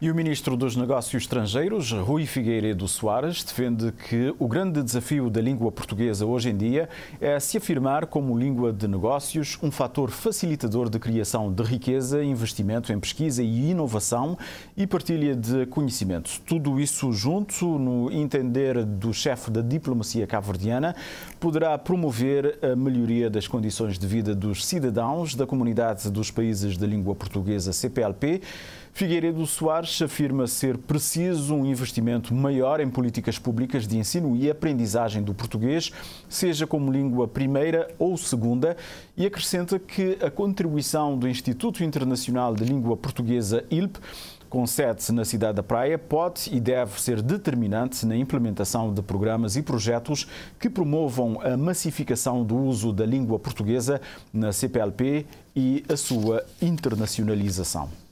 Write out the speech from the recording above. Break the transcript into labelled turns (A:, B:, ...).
A: E o ministro dos Negócios Estrangeiros, Rui Figueiredo Soares, defende que o grande desafio da língua portuguesa hoje em dia é se afirmar como língua de negócios, um fator facilitador de criação de riqueza, investimento em pesquisa e inovação e partilha de conhecimentos. Tudo isso junto, no entender do chefe da diplomacia cabo-verdiana, poderá promover a melhoria das condições de vida dos cidadãos da comunidade dos países da língua portuguesa CPLP. Figueiredo Soares Soares afirma ser preciso um investimento maior em políticas públicas de ensino e aprendizagem do português, seja como língua primeira ou segunda, e acrescenta que a contribuição do Instituto Internacional de Língua Portuguesa, ILP, com sede na cidade da Praia, pode e deve ser determinante na implementação de programas e projetos que promovam a massificação do uso da língua portuguesa na CPLP e a sua internacionalização.